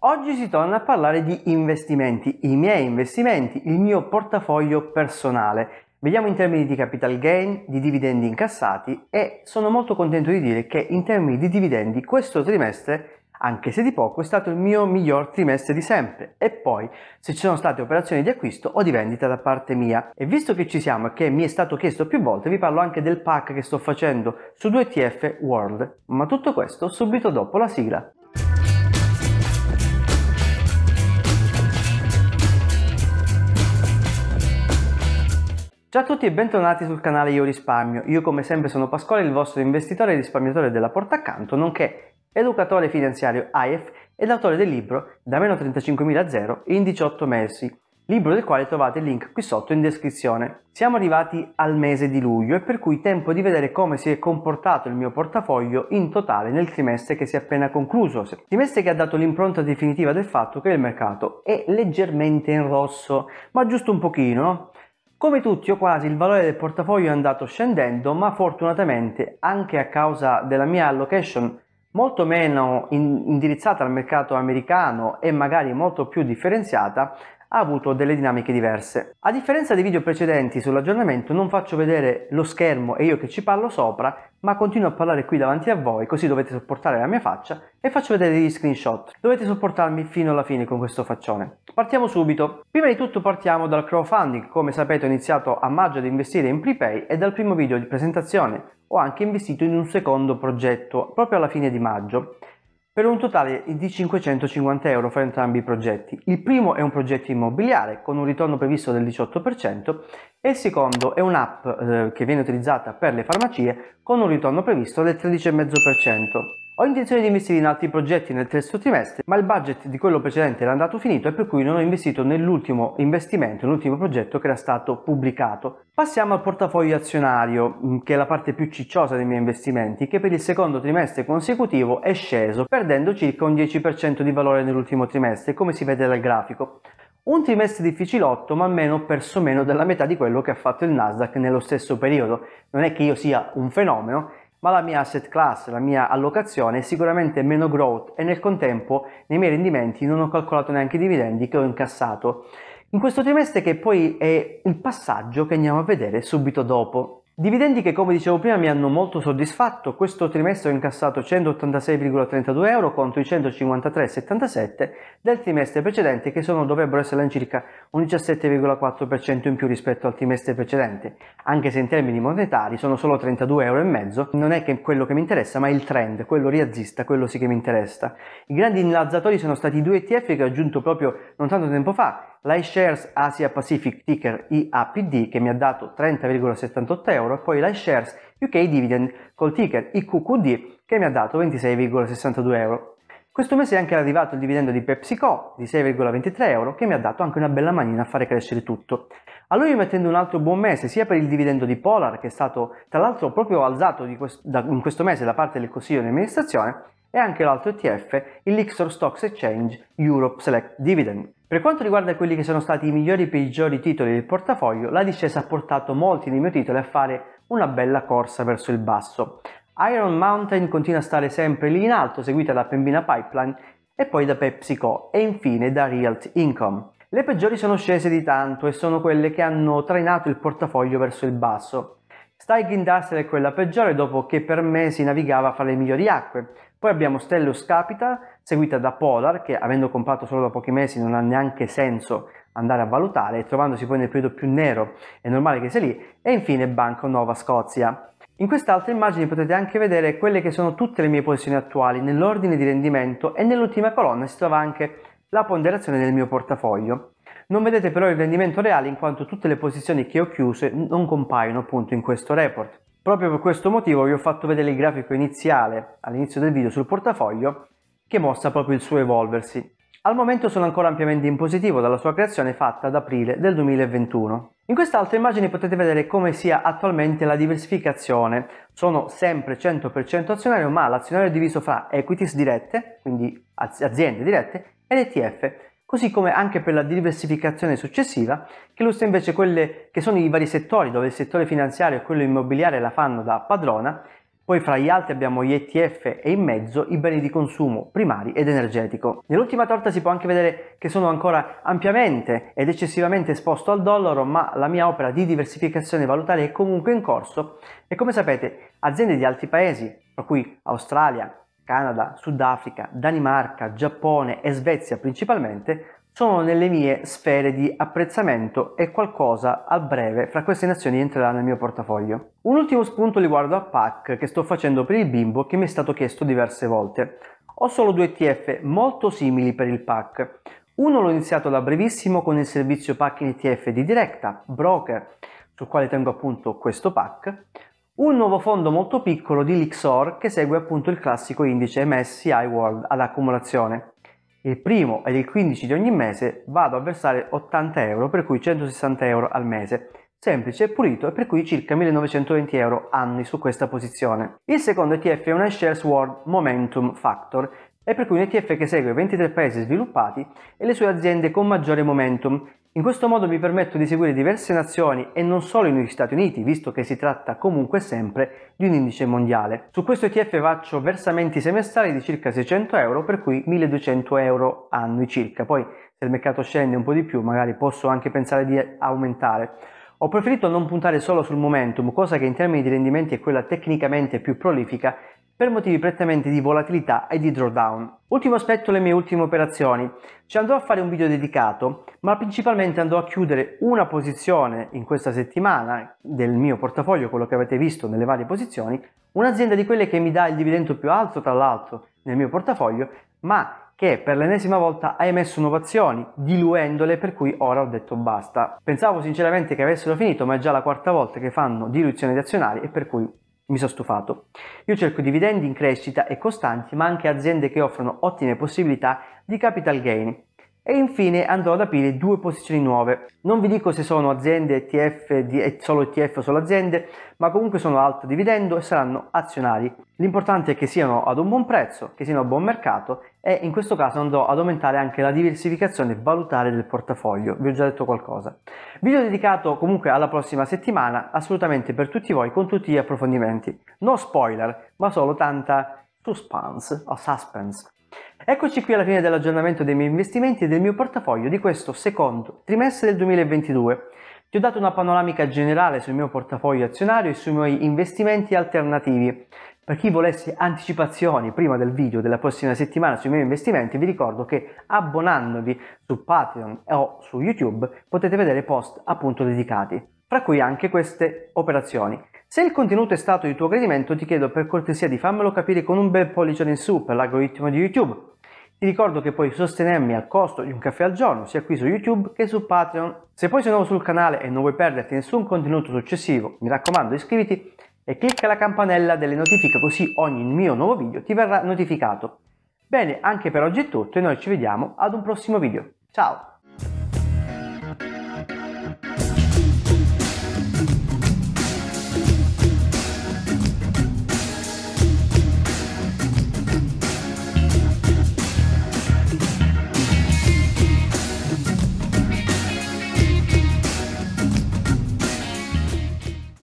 Oggi si torna a parlare di investimenti, i miei investimenti, il mio portafoglio personale. Vediamo in termini di capital gain, di dividendi incassati e sono molto contento di dire che in termini di dividendi questo trimestre, anche se di poco, è stato il mio miglior trimestre di sempre e poi se ci sono state operazioni di acquisto o di vendita da parte mia. E visto che ci siamo e che mi è stato chiesto più volte, vi parlo anche del pack che sto facendo su 2TF World, ma tutto questo subito dopo la sigla. Ciao a tutti e bentornati sul canale Io Risparmio. Io come sempre sono Pasquale, il vostro investitore e risparmiatore della porta accanto, nonché educatore finanziario AIF ed autore del libro Da meno 35.000 a zero in 18 mesi, libro del quale trovate il link qui sotto in descrizione. Siamo arrivati al mese di luglio e per cui tempo di vedere come si è comportato il mio portafoglio in totale nel trimestre che si è appena concluso. Trimestre che ha dato l'impronta definitiva del fatto che il mercato è leggermente in rosso, ma giusto un pochino, come tutti o quasi il valore del portafoglio è andato scendendo, ma fortunatamente anche a causa della mia allocation molto meno in- indirizzata al mercato americano e magari molto più differenziata, ha avuto delle dinamiche diverse. A differenza dei video precedenti sull'aggiornamento non faccio vedere lo schermo e io che ci parlo sopra, ma continuo a parlare qui davanti a voi così dovete sopportare la mia faccia e faccio vedere gli screenshot. Dovete sopportarmi fino alla fine con questo faccione. Partiamo subito. Prima di tutto partiamo dal crowdfunding. Come sapete ho iniziato a maggio ad investire in prepay e dal primo video di presentazione ho anche investito in un secondo progetto proprio alla fine di maggio per un totale di 550 euro fra entrambi i progetti. Il primo è un progetto immobiliare con un ritorno previsto del 18% e il secondo è un'app eh, che viene utilizzata per le farmacie con un ritorno previsto del 13,5%. Ho intenzione di investire in altri progetti nel terzo trimestre, ma il budget di quello precedente era andato finito e per cui non ho investito nell'ultimo investimento, nell'ultimo progetto che era stato pubblicato. Passiamo al portafoglio azionario, mm, che è la parte più cicciosa dei miei investimenti, che per il secondo trimestre consecutivo è sceso, perdendo circa un 10% di valore nell'ultimo trimestre, come si vede dal grafico. Un trimestre difficilotto, ma almeno ho perso meno della metà di quello che ha fatto il Nasdaq nello stesso periodo. Non è che io sia un fenomeno, ma la mia asset class, la mia allocazione è sicuramente meno growth e nel contempo nei miei rendimenti non ho calcolato neanche i dividendi che ho incassato. In questo trimestre che poi è il passaggio che andiamo a vedere subito dopo. Dividendi che come dicevo prima mi hanno molto soddisfatto, questo trimestre ho incassato 186,32 euro contro i 153,77 del trimestre precedente che sono, dovrebbero essere all'incirca un 17,4% in più rispetto al trimestre precedente, anche se in termini monetari sono solo 32,5 euro, non è che quello che mi interessa, ma il trend, quello riazzista, quello sì che mi interessa. I grandi innalzatori sono stati i due ETF che ho aggiunto proprio non tanto tempo fa, l'iShares Asia Pacific ticker IAPD che mi ha dato 30,78 euro e poi l'iShares UK Dividend col ticker IQQD che mi ha dato 26,62 euro. Questo mese è anche arrivato il dividendo di PepsiCo di 6,23 euro che mi ha dato anche una bella manina a fare crescere tutto. A lui mi attendo un altro buon mese sia per il dividendo di Polar che è stato tra l'altro proprio alzato quest- da- in questo mese da parte del Consiglio di amministrazione e anche l'altro ETF, il Lixor Stocks Exchange Europe Select Dividend. Per quanto riguarda quelli che sono stati i migliori e peggiori titoli del portafoglio, la discesa ha portato molti dei miei titoli a fare una bella corsa verso il basso. Iron Mountain continua a stare sempre lì in alto, seguita da Pembina Pipeline e poi da PepsiCo e infine da Realty Income. Le peggiori sono scese di tanto e sono quelle che hanno trainato il portafoglio verso il basso. Stag Industrial è quella peggiore dopo che per mesi navigava fra le migliori acque. Poi abbiamo Stellus Capital, seguita da Polar, che avendo comprato solo da pochi mesi non ha neanche senso andare a valutare, trovandosi poi nel periodo più nero è normale che sia lì, e infine Banco Nova Scozia. In quest'altra immagine potete anche vedere quelle che sono tutte le mie posizioni attuali nell'ordine di rendimento e nell'ultima colonna si trova anche la ponderazione del mio portafoglio. Non vedete però il rendimento reale in quanto tutte le posizioni che ho chiuse non compaiono appunto in questo report. Proprio per questo motivo vi ho fatto vedere il grafico iniziale all'inizio del video sul portafoglio che mostra proprio il suo evolversi. Al momento sono ancora ampiamente in positivo dalla sua creazione fatta ad aprile del 2021. In quest'altra immagine potete vedere come sia attualmente la diversificazione. Sono sempre 100% azionario, ma l'azionario è diviso fra equities dirette, quindi aziende dirette, ed ETF, così come anche per la diversificazione successiva, che illustra invece quelli che sono i vari settori, dove il settore finanziario e quello immobiliare la fanno da padrona, poi fra gli altri abbiamo gli ETF e in mezzo i beni di consumo primari ed energetico. Nell'ultima torta si può anche vedere che sono ancora ampiamente ed eccessivamente esposto al dollaro, ma la mia opera di diversificazione valutaria è comunque in corso e come sapete aziende di altri paesi, tra cui Australia, Canada, Sudafrica, Danimarca, Giappone e Svezia principalmente, sono nelle mie sfere di apprezzamento e qualcosa a breve fra queste nazioni entrerà nel mio portafoglio. Un ultimo spunto riguardo al PAC che sto facendo per il bimbo che mi è stato chiesto diverse volte. Ho solo due ETF molto simili per il PAC. Uno l'ho iniziato da brevissimo con il servizio PAC in ETF di Directa, broker, sul quale tengo appunto questo PAC. Un nuovo fondo molto piccolo di Lixor che segue appunto il classico indice MSCI World ad accumulazione il primo ed il 15 di ogni mese vado a versare 80 euro, per cui 160 euro al mese semplice e pulito e per cui circa 1920 euro anni su questa posizione. Il secondo ETF è un iShares World Momentum Factor è per cui un ETF che segue 23 paesi sviluppati e le sue aziende con maggiore momentum. In questo modo mi permetto di seguire diverse nazioni e non solo negli Stati Uniti, visto che si tratta comunque sempre di un indice mondiale. Su questo ETF faccio versamenti semestrali di circa 600 euro, per cui 1200 euro annui circa. Poi se il mercato scende un po' di più, magari posso anche pensare di aumentare. Ho preferito non puntare solo sul momentum, cosa che in termini di rendimenti è quella tecnicamente più prolifica per motivi prettamente di volatilità e di drawdown. Ultimo aspetto le mie ultime operazioni. Ci andrò a fare un video dedicato, ma principalmente andrò a chiudere una posizione in questa settimana del mio portafoglio, quello che avete visto nelle varie posizioni, un'azienda di quelle che mi dà il dividendo più alto tra l'altro nel mio portafoglio, ma che per l'ennesima volta ha emesso innovazioni, diluendole, per cui ora ho detto basta. Pensavo sinceramente che avessero finito, ma è già la quarta volta che fanno diluizioni di azionari e per cui mi sono stufato. Io cerco dividendi in crescita e costanti, ma anche aziende che offrono ottime possibilità di capital gain e infine andrò ad aprire due posizioni nuove. Non vi dico se sono aziende ETF solo ETF o solo aziende, ma comunque sono alto dividendo e saranno azionari. L'importante è che siano ad un buon prezzo, che siano a buon mercato e in questo caso andrò ad aumentare anche la diversificazione valutare del portafoglio, vi ho già detto qualcosa. Video dedicato comunque alla prossima settimana, assolutamente per tutti voi con tutti gli approfondimenti. No spoiler, ma solo tanta suspense o suspense. Eccoci qui alla fine dell'aggiornamento dei miei investimenti e del mio portafoglio di questo secondo trimestre del 2022. Ti ho dato una panoramica generale sul mio portafoglio azionario e sui miei investimenti alternativi. Per chi volesse anticipazioni prima del video della prossima settimana sui miei investimenti, vi ricordo che abbonandovi su Patreon o su YouTube potete vedere post appunto dedicati, fra cui anche queste operazioni. Se il contenuto è stato di tuo gradimento ti chiedo per cortesia di farmelo capire con un bel pollice in su per l'algoritmo di YouTube. Ti ricordo che puoi sostenermi al costo di un caffè al giorno sia qui su YouTube che su Patreon. Se poi sei nuovo sul canale e non vuoi perderti nessun contenuto successivo, mi raccomando iscriviti e clicca la campanella delle notifiche così ogni mio nuovo video ti verrà notificato. Bene, anche per oggi è tutto e noi ci vediamo ad un prossimo video. Ciao!